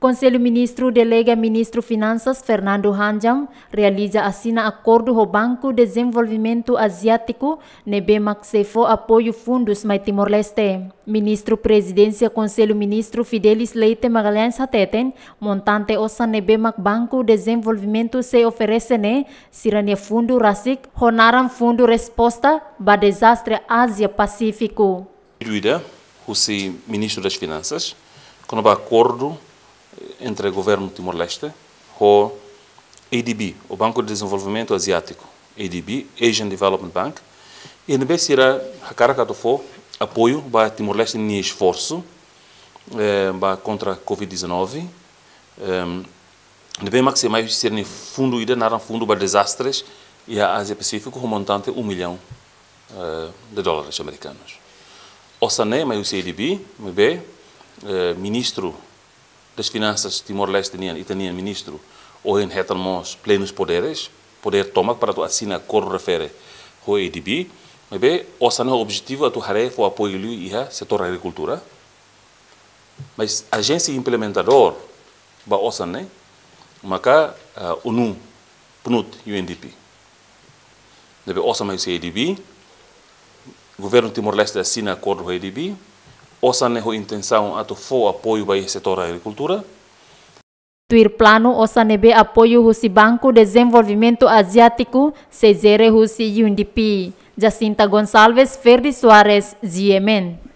Conselho Ministro delega Ministro Finanças Fernando Hanjam realiza assina acordo com o Banco de Desenvolvimento Asiático Nebemak Sefo apoio fundos mai Timor-Leste. Ministro Presidência Conselho Ministro Fidelis Leite Magalhães Hateten montante ossa Nebemak Banco de Desenvolvimento se oferece ne sirania fundo RASIC honaram fundo resposta ba desastre Ásia-Pacífico. Ministro das Finanças, com o acordo entre o governo de Timor-Leste com ADB, o Banco de Desenvolvimento Asiático, ADB, Asian Development Bank, e no será a carga do for apoio para Timor-Leste no esforço eh, contra a Covid-19. Um, Deve eh, maximizar é ser no fundo ida na fundo para desastres e a Ásia Pacífico com um montante um milhão uh, de dólares americanos. O Sané, mas o CLB, o B, uh, ministro das Finanças Timor-Leste e tinha ministro, ou em retalmos plenos poderes, poder tomar para tu assina acordo refere o EDB, bem, é o sana objetivo a tu haré foi apoio lui e a setor agricultura, mas a agência implementador, ba o sana, maka uh, eh, UNU, PNUD UNDP, UNDP. Debe o é o EDB, o governo Timor-Leste assina acordo com o EDB, osaneho intenção ato fo apoio para o setor da agricultura. Tuir plano osanebe apoio husi Banco Desenvolvimento Asiático, Cesere husi UNDP. Jacinta Gonçalves, Ferdi Soares, Ziemen.